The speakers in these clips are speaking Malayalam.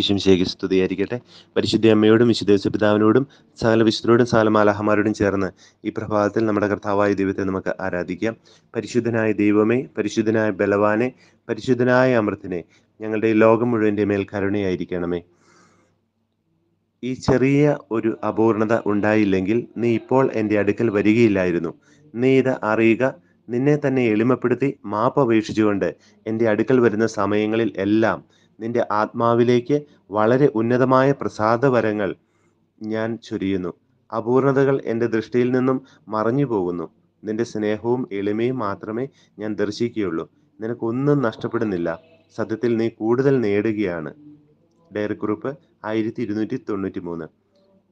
ഈശംശേഖി സ്തുതിയായിരിക്കട്ടെ പരിശുദ്ധ അമ്മയോടും വിശുദ്ധ പിതാവിനോടും സകല വിശുദ്ധരോടും സകല മാലാഹമാരോടും ചേർന്ന് ഈ പ്രഭാതത്തിൽ നമ്മുടെ കർത്താവായ ദൈവത്തെ നമുക്ക് ആരാധിക്കാം പരിശുദ്ധനായ ദൈവമേ പരിശുദ്ധനായ ബലവാനെ പരിശുദ്ധനായ അമൃത്തിനെ ഞങ്ങളുടെ ഈ ലോകം മുഴുവൻ്റെ മേൽ കരുണയായിരിക്കണമേ ഈ ചെറിയ ഒരു അപൂർണത ഉണ്ടായില്ലെങ്കിൽ നീ ഇപ്പോൾ എൻ്റെ അടുക്കൽ വരികയില്ലായിരുന്നു നീ ഇത് അറിയുക നിന്നെ തന്നെ എളിമപ്പെടുത്തി മാപ്പ് അപേക്ഷിച്ചുകൊണ്ട് എൻ്റെ അടുക്കൽ വരുന്ന സമയങ്ങളിൽ എല്ലാം നിന്റെ ആത്മാവിലേക്ക് വളരെ ഉന്നതമായ പ്രസാദവരങ്ങൾ ഞാൻ ചൊരിയുന്നു അപൂർണതകൾ എൻ്റെ ദൃഷ്ടിയിൽ നിന്നും മറഞ്ഞു പോകുന്നു നിന്റെ സ്നേഹവും എളിമയും മാത്രമേ ഞാൻ ദർശിക്കുകയുള്ളൂ നിനക്കൊന്നും നഷ്ടപ്പെടുന്നില്ല സത്യത്തിൽ നീ കൂടുതൽ നേടുകയാണ് ഡയറി കുറിപ്പ് ആയിരത്തി ഇരുന്നൂറ്റി തൊണ്ണൂറ്റി മൂന്ന്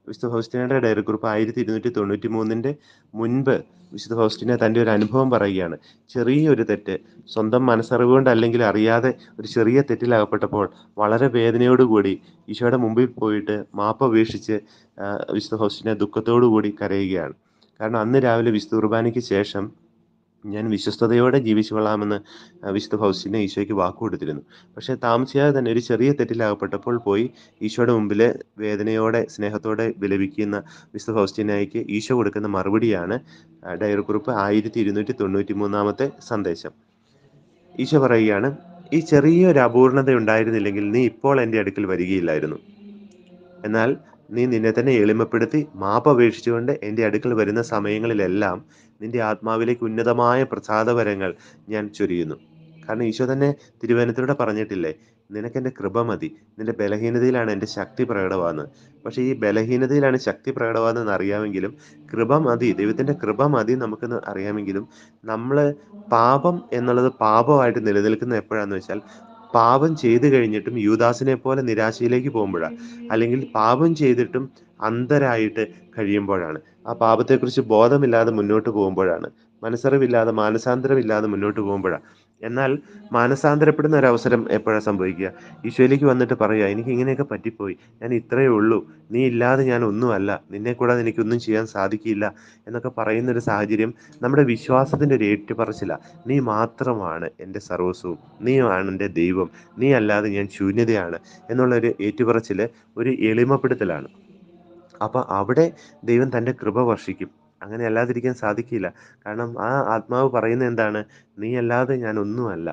വിശുദ്ധ ഹോസ്റ്റിനയുടെ ഡയറി കുറിപ്പ് ആയിരത്തി ഇരുന്നൂറ്റി തൊണ്ണൂറ്റി മൂന്നിൻ്റെ മുൻപ് വിശുദ്ധ ഹോസ്റ്റിന തൻ്റെ ഒരു അനുഭവം പറയുകയാണ് ചെറിയൊരു തെറ്റ് സ്വന്തം മനസ്സറിവ് കൊണ്ട് അല്ലെങ്കിൽ അറിയാതെ ഒരു ചെറിയ തെറ്റിലകപ്പെട്ടപ്പോൾ വളരെ വേദനയോടുകൂടി ഈശോയുടെ മുമ്പിൽ പോയിട്ട് മാപ്പ് അപേക്ഷിച്ച് വിശുദ്ധ ഹോസ്റ്റിന ദുഃഖത്തോടു കൂടി കരയുകയാണ് കാരണം അന്ന് രാവിലെ വിശുദ്ധ കുർബാനയ്ക്ക് ശേഷം ഞാൻ വിശ്വസ്തയോടെ ജീവിച്ചു കൊള്ളാമെന്ന് വിശുദ്ധ ഫൗസ്റ്റിനെ ഈശോയ്ക്ക് വാക്കു കൊടുത്തിരുന്നു പക്ഷേ താമസിയാതെ തന്നെ ഒരു ചെറിയ തെറ്റിലാകപ്പെട്ടപ്പോൾ പോയി ഈശോയുടെ മുമ്പിൽ വേദനയോടെ സ്നേഹത്തോടെ വിലപിക്കുന്ന വിശുദ്ധ ഫൗസ്റ്റിനായിക്ക് ഈശോ കൊടുക്കുന്ന മറുപടിയാണ് ഡയറി കുറിപ്പ് ആയിരത്തി ഇരുന്നൂറ്റി തൊണ്ണൂറ്റി മൂന്നാമത്തെ സന്ദേശം ഈശോ പറയുകയാണ് ഈ ചെറിയൊരു അപൂർണത ഉണ്ടായിരുന്നില്ലെങ്കിൽ നീ ഇപ്പോൾ എൻ്റെ അടുക്കൽ വരികയില്ലായിരുന്നു എന്നാൽ നീ നിന്നെ തന്നെ എളിമപ്പെടുത്തി മാപ്പപേക്ഷിച്ചുകൊണ്ട് എൻ്റെ അടുക്കൽ വരുന്ന സമയങ്ങളിലെല്ലാം നിൻ്റെ ആത്മാവിലേക്ക് ഉന്നതമായ പ്രസാദപരങ്ങൾ ഞാൻ ചൊരിയുന്നു കാരണം ഈശോ തന്നെ തിരുവനന്തപുരത്തോടെ പറഞ്ഞിട്ടില്ലേ നിനക്ക് എൻ്റെ കൃപ മതി നിൻ്റെ ബലഹീനതയിലാണ് എൻ്റെ ശക്തി പ്രകടമാകുന്നത് പക്ഷേ ഈ ബലഹീനതയിലാണ് ശക്തി പ്രകടമാകുന്നതെന്ന് അറിയാമെങ്കിലും കൃപ മതി ദൈവത്തിൻ്റെ കൃപ മതി നമുക്കെന്ന് അറിയാമെങ്കിലും നമ്മൾ പാപം എന്നുള്ളത് പാപമായിട്ട് നിലനിൽക്കുന്നത് എപ്പോഴാണെന്ന് വെച്ചാൽ പാപം ചെയ്തു കഴിഞ്ഞിട്ടും യൂദാസിനെ പോലെ നിരാശയിലേക്ക് പോകുമ്പോഴാണ് അല്ലെങ്കിൽ പാപം ചെയ്തിട്ടും അന്ധരായിട്ട് കഴിയുമ്പോഴാണ് ആ പാപത്തെക്കുറിച്ച് ബോധമില്ലാതെ മുന്നോട്ട് പോകുമ്പോഴാണ് മനസ്സറിവില്ലാതെ മാനസാന്തരമില്ലാതെ മുന്നോട്ട് പോകുമ്പോഴാണ് എന്നാൽ മാനസാന്തരപ്പെടുന്ന ഒരു അവസരം എപ്പോഴാണ് സംഭവിക്കുക ഈശോയിലേക്ക് വന്നിട്ട് പറയുക എനിക്ക് ഇങ്ങനെയൊക്കെ പറ്റിപ്പോയി ഞാൻ ഇത്രയേ ഉള്ളൂ നീ ഇല്ലാതെ ഞാൻ ഒന്നുമല്ല നിന്നെ കൂടാതെ എനിക്കൊന്നും ചെയ്യാൻ സാധിക്കില്ല എന്നൊക്കെ പറയുന്ന ഒരു സാഹചര്യം നമ്മുടെ വിശ്വാസത്തിൻ്റെ ഒരു ഏറ്റുപറച്ചില്ല നീ മാത്രമാണ് എൻ്റെ സർവസ്വവും നീയാണ് എൻ്റെ ദൈവം നീ അല്ലാതെ ഞാൻ ശൂന്യതയാണ് എന്നുള്ള ഒരു ഏറ്റുപറച്ചിൽ ഒരു എളിമപ്പെടുത്തലാണ് അപ്പം അവിടെ ദൈവം തൻ്റെ കൃപ വർഷിക്കും അങ്ങനെ അല്ലാതിരിക്കാൻ സാധിക്കില്ല കാരണം ആ ആത്മാവ് പറയുന്നത് എന്താണ് നീ അല്ലാതെ ഞാൻ ഒന്നുമല്ല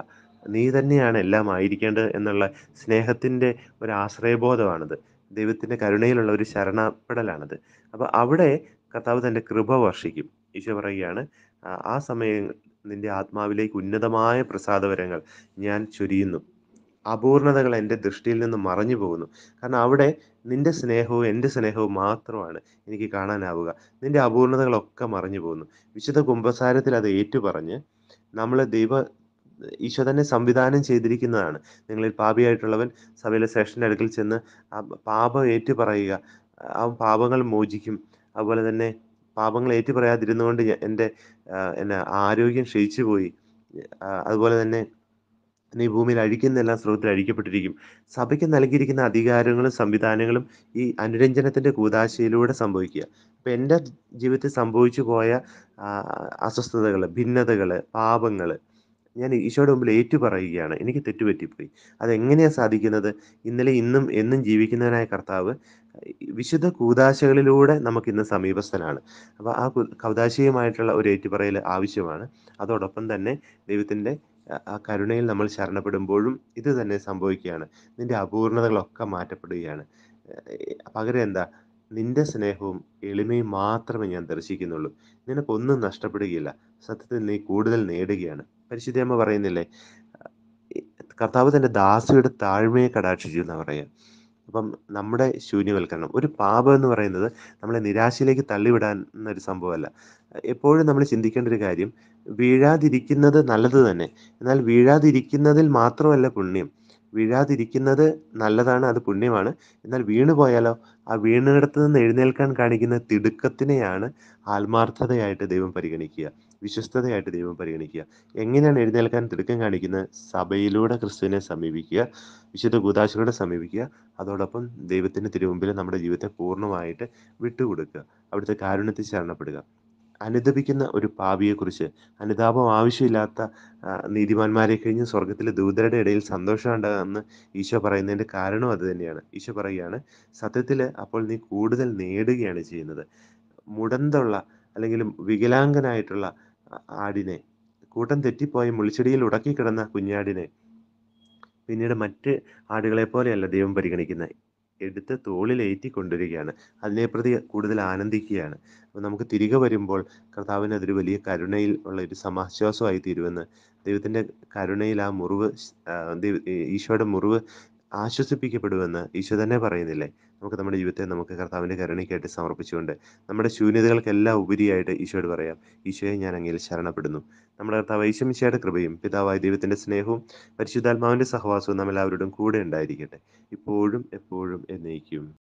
നീ തന്നെയാണ് എല്ലാം ആയിരിക്കേണ്ടത് എന്നുള്ള സ്നേഹത്തിൻ്റെ ഒരു ആശ്രയബോധമാണത് ദൈവത്തിൻ്റെ കരുണയിലുള്ള ഒരു ശരണപ്പെടലാണത് അപ്പോൾ അവിടെ കർത്താവ് തൻ്റെ കൃപ വർഷിക്കും ഈശോ പറയുകയാണ് ആ സമയം നിന്റെ ആത്മാവിലേക്ക് ഉന്നതമായ പ്രസാദവരങ്ങൾ ഞാൻ ചൊരിയുന്നു അപൂർണതകൾ എൻ്റെ ദൃഷ്ടിയിൽ നിന്ന് മറഞ്ഞു പോകുന്നു കാരണം അവിടെ നിൻ്റെ സ്നേഹവും എൻ്റെ സ്നേഹവും മാത്രമാണ് എനിക്ക് കാണാനാവുക നിൻ്റെ അപൂർണതകളൊക്കെ മറഞ്ഞു പോകുന്നു വിശുദ്ധ കുംഭസാരത്തിൽ അത് ഏറ്റുപറഞ്ഞ് നമ്മൾ ദൈവ ഈശോ തന്നെ സംവിധാനം ചെയ്തിരിക്കുന്നതാണ് നിങ്ങളിൽ പാപിയായിട്ടുള്ളവൻ സഭയിലെ സെഷൻ്റെ അടുക്കൽ ചെന്ന് പാപം ഏറ്റുപറയുക പറയുക ആ പാപങ്ങൾ മോചിക്കും അതുപോലെ തന്നെ പാപങ്ങൾ ഏറ്റു കൊണ്ട് എൻ്റെ എന്നെ ആരോഗ്യം ക്ഷയിച്ചു പോയി അതുപോലെ തന്നെ നീ ഭൂമിയിൽ അഴിക്കുന്നതെല്ലാം സ്രോതത്തിൽ അഴിക്കപ്പെട്ടിരിക്കും സഭയ്ക്ക് നൽകിയിരിക്കുന്ന അധികാരങ്ങളും സംവിധാനങ്ങളും ഈ അനുരഞ്ജനത്തിൻ്റെ കൂതാശയിലൂടെ സംഭവിക്കുക അപ്പം എൻ്റെ ജീവിതത്തിൽ സംഭവിച്ചു പോയ അസ്വസ്ഥതകൾ ഭിന്നതകൾ പാപങ്ങൾ ഞാൻ ഈശോയുടെ മുമ്പിൽ ഏറ്റു പറയുകയാണ് എനിക്ക് തെറ്റുപറ്റിപ്പോയി അതെങ്ങനെയാണ് സാധിക്കുന്നത് ഇന്നലെ ഇന്നും എന്നും ജീവിക്കുന്നവനായ കർത്താവ് വിശുദ്ധ കൂതാശകളിലൂടെ ഇന്ന് സമീപസ്ഥനാണ് അപ്പോൾ ആ കൗതാശികമായിട്ടുള്ള ഒരു ഏറ്റുപറയൽ ആവശ്യമാണ് അതോടൊപ്പം തന്നെ ദൈവത്തിൻ്റെ ആ കരുണയിൽ നമ്മൾ ശരണപ്പെടുമ്പോഴും ഇത് തന്നെ സംഭവിക്കുകയാണ് നിന്റെ അപൂർണതകളൊക്കെ മാറ്റപ്പെടുകയാണ് പകരം എന്താ നിന്റെ സ്നേഹവും എളിമയും മാത്രമേ ഞാൻ ദർശിക്കുന്നുള്ളൂ നിനക്കൊന്നും നഷ്ടപ്പെടുകയില്ല സത്യത്തിൽ നീ കൂടുതൽ നേടുകയാണ് പരിശുദ്ധമ്മ പറയുന്നില്ലേ കർത്താവ് തൻ്റെ ദാസിയുടെ താഴ്മയെ കടാക്ഷിച്ചു എന്ന് പറയുക അപ്പം നമ്മുടെ ശൂന്യവൽക്കരണം ഒരു പാപം എന്ന് പറയുന്നത് നമ്മളെ നിരാശയിലേക്ക് തള്ളിവിടാൻ എന്നൊരു സംഭവമല്ല എപ്പോഴും നമ്മൾ ചിന്തിക്കേണ്ട ഒരു കാര്യം വീഴാതിരിക്കുന്നത് നല്ലത് തന്നെ എന്നാൽ വീഴാതിരിക്കുന്നതിൽ മാത്രമല്ല പുണ്യം വീഴാതിരിക്കുന്നത് നല്ലതാണ് അത് പുണ്യമാണ് എന്നാൽ വീണ് പോയാലോ ആ വീണിടത്ത് നിന്ന് എഴുന്നേൽക്കാൻ കാണിക്കുന്ന തിടുക്കത്തിനെയാണ് ആത്മാർത്ഥതയായിട്ട് ദൈവം പരിഗണിക്കുക വിശ്വസ്തതയായിട്ട് ദൈവം പരിഗണിക്കുക എങ്ങനെയാണ് എഴുന്നേൽക്കാൻ തിടുക്കം കാണിക്കുന്നത് സഭയിലൂടെ ക്രിസ്തുവിനെ സമീപിക്കുക വിശുദ്ധ ഗുദാശികളെ സമീപിക്കുക അതോടൊപ്പം ദൈവത്തിൻ്റെ തിരുമുമ്പിൽ നമ്മുടെ ജീവിതത്തെ പൂർണ്ണമായിട്ട് വിട്ടുകൊടുക്കുക അവിടുത്തെ കാരുണ്യത്തിൽ ശരണപ്പെടുക അനുദപിക്കുന്ന ഒരു പാപിയെക്കുറിച്ച് അനുതാപം ആവശ്യമില്ലാത്ത നീതിമാന്മാരെ കഴിഞ്ഞ് സ്വർഗത്തിലെ ദൂതരുടെ ഇടയിൽ സന്തോഷമുണ്ടാകുമെന്ന് ഈശോ പറയുന്നതിൻ്റെ കാരണം അത് തന്നെയാണ് ഈശോ പറയുകയാണ് സത്യത്തിൽ അപ്പോൾ നീ കൂടുതൽ നേടുകയാണ് ചെയ്യുന്നത് മുടന്തുള്ള അല്ലെങ്കിൽ വികലാംഗനായിട്ടുള്ള ആടിനെ കൂട്ടം തെറ്റിപ്പോയി മുളിച്ചെടിയിൽ ഉടക്കി കിടന്ന കുഞ്ഞാടിനെ പിന്നീട് മറ്റ് ആടുകളെ പോലെയല്ല ദൈവം പരിഗണിക്കുന്നത് എടുത്ത് തോളിലേറ്റി കൊണ്ടുവരികയാണ് അതിനെ പ്രതി കൂടുതൽ ആനന്ദിക്കുകയാണ് അപ്പോൾ നമുക്ക് തിരികെ വരുമ്പോൾ കർത്താവിന് അതൊരു വലിയ കരുണയിൽ ഉള്ള ഒരു സമാശ്വാസമായി തീരുമെന്ന് ദൈവത്തിൻ്റെ കരുണയിൽ ആ മുറിവ് ഈശോയുടെ മുറിവ് ആശ്വസിപ്പിക്കപ്പെടുമെന്ന് ഈശോ തന്നെ പറയുന്നില്ലേ നമുക്ക് നമ്മുടെ ജീവിതത്തെ നമുക്ക് കർത്താവിൻ്റെ കരുണയ്ക്കായിട്ട് സമർപ്പിച്ചുകൊണ്ട് നമ്മുടെ ശൂന്യതകൾക്കെല്ലാം ഉപരിയായിട്ട് ഈശോയോട് പറയാം ഈശോയെ ഞാൻ അങ്ങയിൽ ശരണപ്പെടുന്നു നമ്മുടെ കർത്താവ് ഈശമിശയുടെ കൃപയും പിതാവായ ദൈവത്തിൻ്റെ സ്നേഹവും പരിശുദ്ധാത്മാവിൻ്റെ സഹവാസവും നമ്മളെല്ലാവരോടും കൂടെ ഉണ്ടായിരിക്കട്ടെ ഇപ്പോഴും എപ്പോഴും എന്നേക്കും